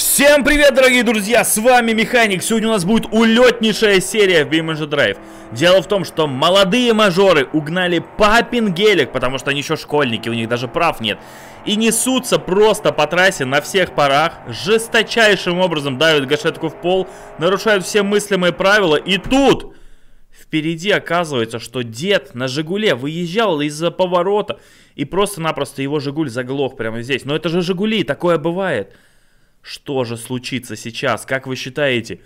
Всем привет, дорогие друзья, с вами Механик. Сегодня у нас будет улетнейшая серия в BMG Drive. Дело в том, что молодые мажоры угнали папин гелик, потому что они еще школьники, у них даже прав нет. И несутся просто по трассе на всех парах, жесточайшим образом давят гашетку в пол, нарушают все мыслимые правила, и тут... Впереди оказывается, что дед на «Жигуле» выезжал из-за поворота, и просто-напросто его «Жигуль» заглох прямо здесь. Но это же «Жигули», такое бывает. Что же случится сейчас? Как вы считаете?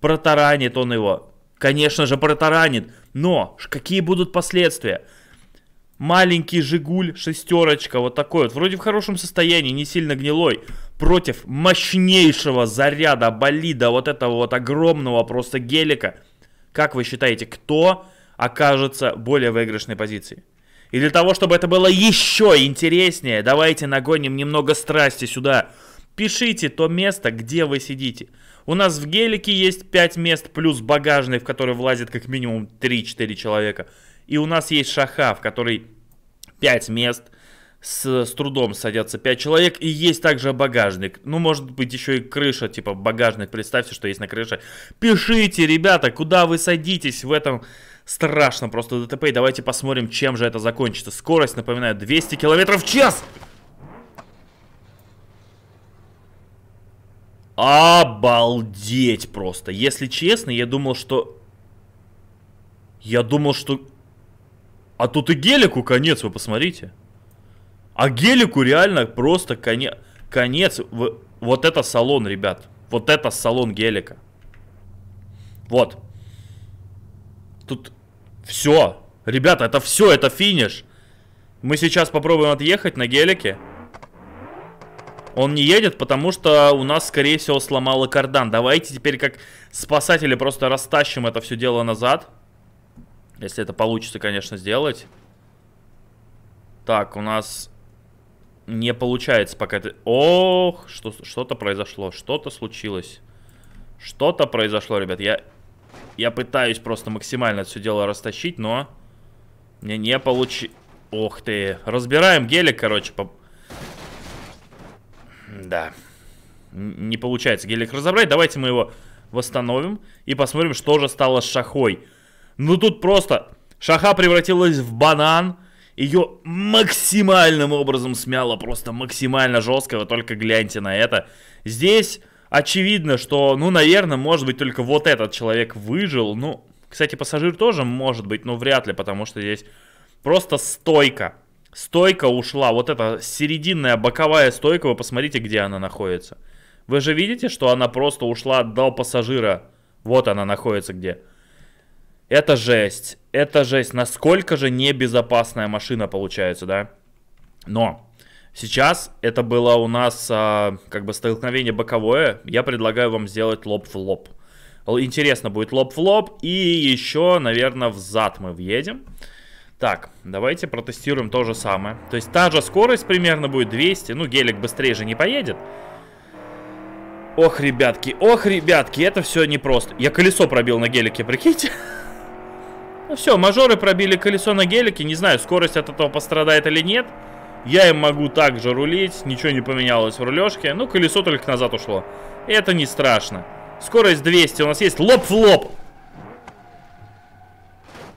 Протаранит он его? Конечно же протаранит. Но какие будут последствия? Маленький Жигуль, шестерочка, вот такой вот. Вроде в хорошем состоянии, не сильно гнилой. Против мощнейшего заряда болида, вот этого вот огромного просто гелика. Как вы считаете, кто окажется более выигрышной позиции? И для того, чтобы это было еще интереснее, давайте нагоним немного страсти сюда. Сюда. Пишите то место, где вы сидите. У нас в гелике есть 5 мест плюс багажный, в который влазит как минимум 3-4 человека. И у нас есть шаха, в которой 5 мест с, с трудом садятся 5 человек. И есть также багажник. Ну, может быть, еще и крыша, типа багажник. Представьте, что есть на крыше. Пишите, ребята, куда вы садитесь в этом страшном просто ДТП. И давайте посмотрим, чем же это закончится. Скорость, напоминаю, 200 км в час. Обалдеть просто. Если честно, я думал, что... Я думал, что... А тут и гелику конец, вы посмотрите. А гелику реально просто конец. конец. Вот это салон, ребят. Вот это салон гелика. Вот. Тут все. Ребята, это все, это финиш. Мы сейчас попробуем отъехать на гелике. Он не едет, потому что у нас, скорее всего, сломало кардан. Давайте теперь как спасатели просто растащим это все дело назад. Если это получится, конечно, сделать. Так, у нас не получается пока... Это... Ох, что-то произошло, что-то случилось. Что-то произошло, ребят. Я, я пытаюсь просто максимально это все дело растащить, но... Мне не получи... Ох ты. Разбираем гелик, короче, по... Да. Не получается гелик разобрать. Давайте мы его восстановим и посмотрим, что же стало с шахой. Ну тут просто шаха превратилась в банан. Ее максимальным образом смяло, просто максимально жестко. Вы только гляньте на это. Здесь очевидно, что, ну, наверное, может быть, только вот этот человек выжил. Ну, кстати, пассажир тоже может быть, но вряд ли, потому что здесь просто стойка. Стойка ушла. Вот эта серединная боковая стойка, вы посмотрите, где она находится. Вы же видите, что она просто ушла до пассажира. Вот она находится где. Это жесть. Это жесть. Насколько же небезопасная машина получается, да? Но сейчас это было у нас а, как бы столкновение боковое. Я предлагаю вам сделать лоб в лоб. Интересно будет лоб в лоб. И еще, наверное, в зад мы въедем. Так, давайте протестируем то же самое. То есть та же скорость примерно будет 200. Ну, гелик быстрее же не поедет. Ох, ребятки, ох, ребятки, это все непросто. Я колесо пробил на гелике, прикиньте. Ну все, мажоры пробили колесо на гелике. Не знаю, скорость от этого пострадает или нет. Я им могу также рулить. Ничего не поменялось в рулежке. Ну, колесо только назад ушло. Это не страшно. Скорость 200 у нас есть. Лоб в лоб.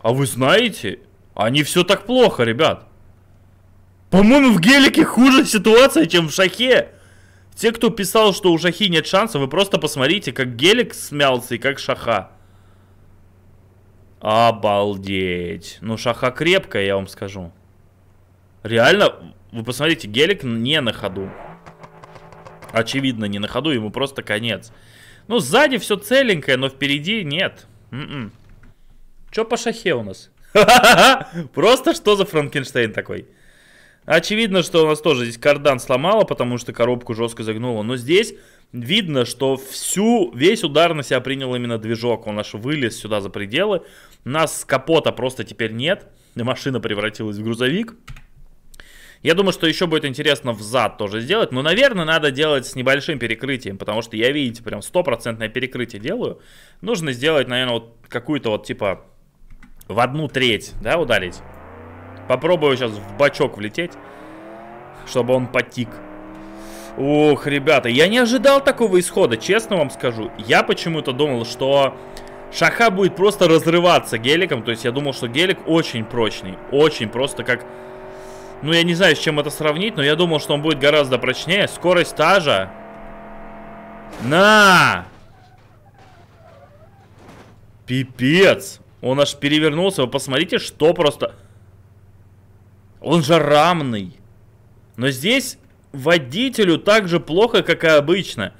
А вы знаете, они все так плохо, ребят. По-моему, в гелике хуже ситуация, чем в шахе. Те, кто писал, что у шахи нет шанса, вы просто посмотрите, как гелик смялся и как шаха. Обалдеть. Ну, шаха крепкая, я вам скажу. Реально, вы посмотрите, гелик не на ходу. Очевидно, не на ходу, ему просто конец. Ну, сзади все целенькое, но впереди нет. М -м. Че по шахе у нас? Просто что за Франкенштейн такой? Очевидно, что у нас тоже здесь кардан сломало, потому что коробку жестко загнуло. Но здесь видно, что всю, весь удар на себя принял именно движок. Он аж вылез сюда за пределы. У Нас капота просто теперь нет. Машина превратилась в грузовик. Я думаю, что еще будет интересно в зад тоже сделать. Но, наверное, надо делать с небольшим перекрытием, потому что я, видите, прям стопроцентное перекрытие делаю. Нужно сделать, наверное, вот какую-то вот типа в одну треть, да, ударить. Попробую сейчас в бачок влететь, чтобы он потик. Ох, ребята, я не ожидал такого исхода, честно вам скажу. Я почему-то думал, что шаха будет просто разрываться геликом. То есть я думал, что гелик очень прочный, очень просто как... Ну, я не знаю, с чем это сравнить, но я думал, что он будет гораздо прочнее. Скорость та же. На! Пипец! Он аж перевернулся. Вы посмотрите, что просто... Он же рамный. Но здесь водителю так же плохо, как и обычно.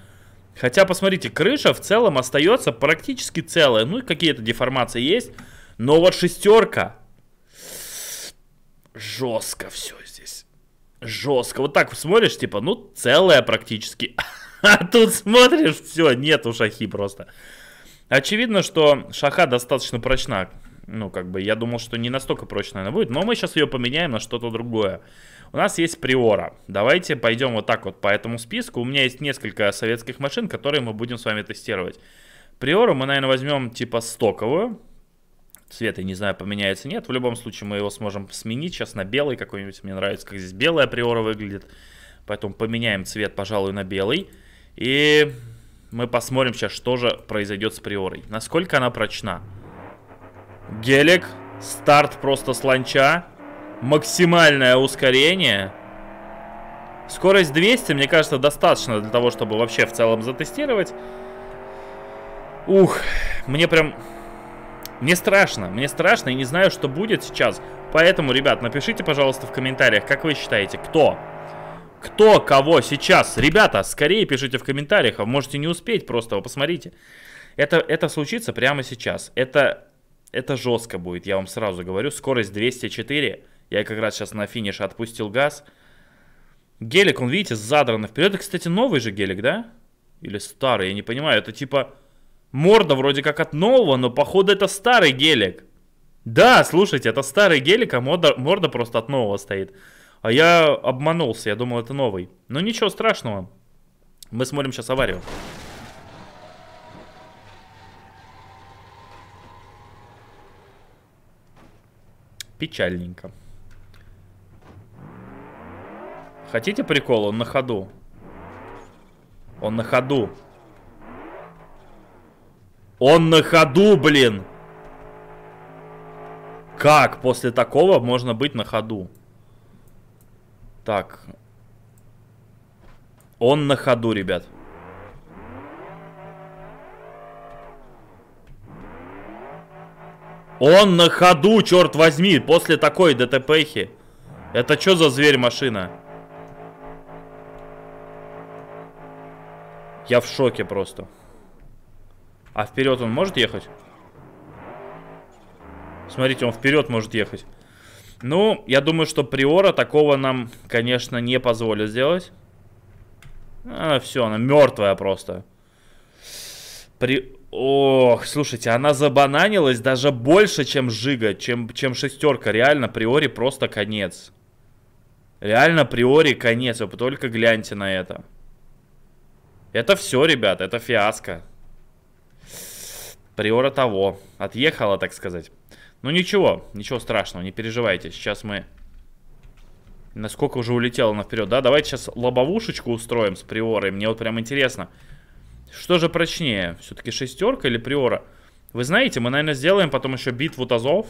Хотя, посмотрите, крыша в целом остается практически целая. Ну и какие-то деформации есть. Но вот шестерка. Жестко все здесь. Жестко. Вот так смотришь, типа, ну целая практически. А тут смотришь, все, нет ушахи просто. Очевидно, что шаха достаточно прочна. Ну, как бы, я думал, что не настолько прочная она будет. Но мы сейчас ее поменяем на что-то другое. У нас есть Приора. Давайте пойдем вот так вот по этому списку. У меня есть несколько советских машин, которые мы будем с вами тестировать. Приору мы, наверное, возьмем типа стоковую. Цвет, я не знаю, поменяется, нет. В любом случае мы его сможем сменить сейчас на белый какой-нибудь. Мне нравится, как здесь белая Приора выглядит. Поэтому поменяем цвет, пожалуй, на белый. И мы посмотрим сейчас, что же произойдет с Приорой. Насколько она прочна. Гелик. Старт просто с ланча. Максимальное ускорение. Скорость 200, мне кажется, достаточно для того, чтобы вообще в целом затестировать. Ух, мне прям... Мне страшно, мне страшно и не знаю, что будет сейчас. Поэтому, ребят, напишите, пожалуйста, в комментариях, как вы считаете, кто кто кого сейчас? Ребята, скорее пишите в комментариях, а можете не успеть, просто вы посмотрите. Это, это случится прямо сейчас. Это, это жестко будет, я вам сразу говорю. Скорость 204. Я как раз сейчас на финише отпустил газ. Гелик, он, видите, задран вперед. Это, кстати, новый же гелик, да? Или старый, я не понимаю. Это типа морда вроде как от нового, но походу это старый гелик. Да, слушайте, это старый гелик, а морда, морда просто от нового стоит. А я обманулся, я думал, это новый. Но ничего страшного. Мы смотрим сейчас аварию. Печальненько. Хотите прикол? Он на ходу. Он на ходу. Он на ходу, блин! Как после такого можно быть на ходу? Так. Он на ходу, ребят. Он на ходу, черт возьми, после такой ДТПхи. Это что за зверь машина? Я в шоке просто. А вперед он может ехать? Смотрите, он вперед может ехать. Ну, я думаю, что Приора такого нам, конечно, не позволит сделать. А, все, она мертвая просто. При... Ох, слушайте, она забананилась даже больше, чем Жига, чем, чем шестерка. Реально, Приори просто конец. Реально, Приори конец. Вы только гляньте на это. Это все, ребят, это фиаско. Приора того. Отъехала, так сказать. Ну ничего, ничего страшного, не переживайте. Сейчас мы... Насколько уже улетело она вперед, да? Давайте сейчас лобовушечку устроим с Приорой. Мне вот прям интересно, что же прочнее? Все-таки шестерка или Приора? Вы знаете, мы, наверное, сделаем потом еще битву тазов.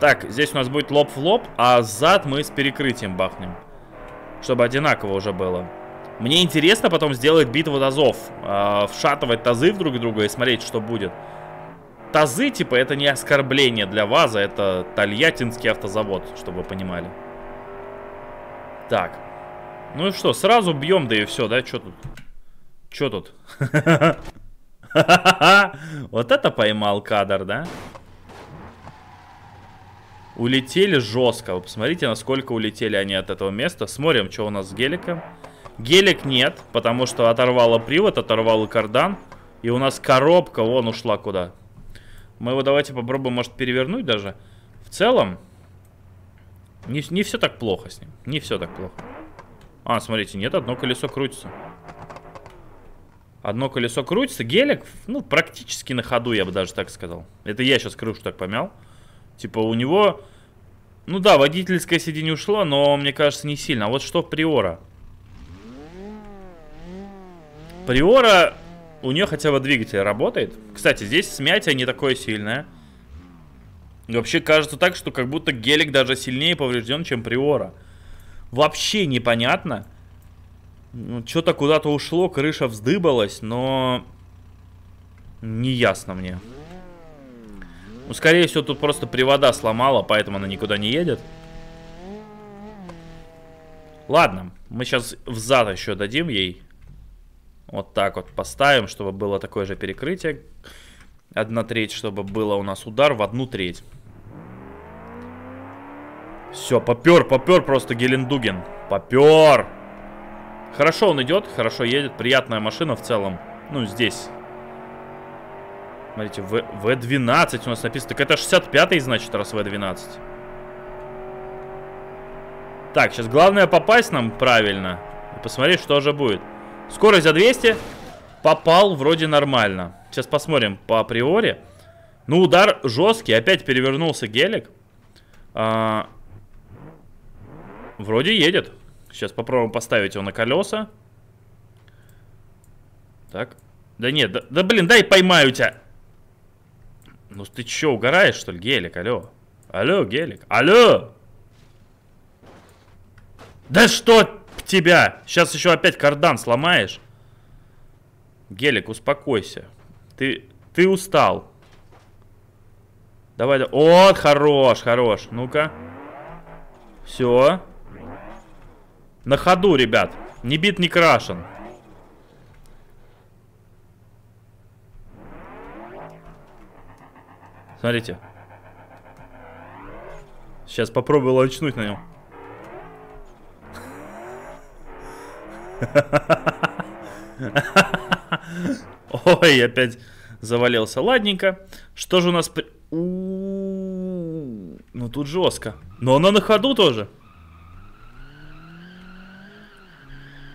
Так, здесь у нас будет лоб в лоб, а зад мы с перекрытием бахнем. Чтобы одинаково уже было. Мне интересно потом сделать битву тазов. Э, а, вшатывать тазы в друг друга и смотреть, что будет тазы, типа, это не оскорбление для ВАЗа, это Тольяттинский автозавод, чтобы вы понимали. Так. Ну и что, сразу бьем, да и все, да? Че тут? Че тут? Вот это поймал кадр, да? Улетели жестко. Вы посмотрите, насколько улетели они от этого места. Смотрим, что у нас с геликом. Гелик нет, потому что оторвало привод, оторвало кардан. И у нас коробка вон ушла куда. Мы его давайте попробуем, может, перевернуть даже. В целом, не, не все так плохо с ним. Не все так плохо. А, смотрите, нет, одно колесо крутится. Одно колесо крутится. Гелик, ну, практически на ходу, я бы даже так сказал. Это я сейчас крышу так помял. Типа у него... Ну да, водительское сиденье ушло, но, мне кажется, не сильно. А вот что Приора? Приора у нее хотя бы двигатель работает. Кстати, здесь смятие не такое сильное. Вообще кажется так, что как будто гелик даже сильнее поврежден, чем Приора. Вообще непонятно. Ну, Что-то куда-то ушло, крыша вздыбалась, но... Не ясно мне. Ну, скорее всего, тут просто привода сломала, поэтому она никуда не едет. Ладно, мы сейчас взад еще дадим ей. Вот так вот поставим, чтобы было такое же перекрытие. Одна треть, чтобы было у нас удар в одну треть. Все, попер, попер просто Гелендугин. Попер! Хорошо он идет, хорошо едет. Приятная машина в целом. Ну, здесь. Смотрите, в, В12 у нас написано. Так это 65-й, значит, раз В12. Так, сейчас главное попасть нам правильно. И посмотреть, что же будет. Скорость за 200. Попал вроде нормально. Сейчас посмотрим по априори. Ну, удар жесткий. Опять перевернулся гелик. А... Вроде едет. Сейчас попробуем поставить его на колеса. Так. Да нет, да, да блин, дай поймаю тебя. Ну ты чё, угораешь, что ли, гелик? алё, алё, гелик. алё. Да что тебя! Сейчас еще опять кардан сломаешь. Гелик, успокойся. Ты, ты устал. Давай, вот, хорош, хорош. Ну-ка. Все. На ходу, ребят. Не бит, не крашен. Смотрите. Сейчас попробую лочнуть на нем. Ой, опять завалился. Ладненько. Что же у нас... Ну тут жестко. Но она на ходу тоже.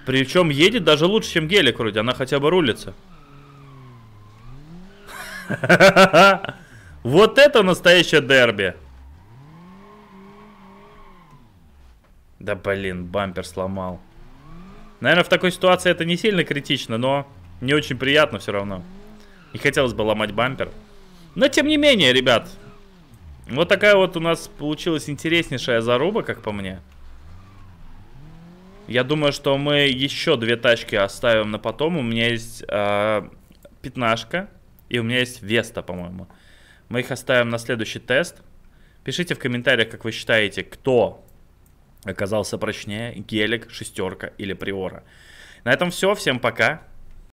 Причем едет даже лучше, чем гелик вроде. Она хотя бы рулится. Вот это настоящее дерби. Да блин, бампер сломал. Наверное, в такой ситуации это не сильно критично, но не очень приятно все равно. Не хотелось бы ломать бампер. Но тем не менее, ребят, вот такая вот у нас получилась интереснейшая заруба, как по мне. Я думаю, что мы еще две тачки оставим на потом. У меня есть э, пятнашка и у меня есть Веста, по-моему. Мы их оставим на следующий тест. Пишите в комментариях, как вы считаете, кто оказался прочнее Гелик, Шестерка или Приора. На этом все, всем пока,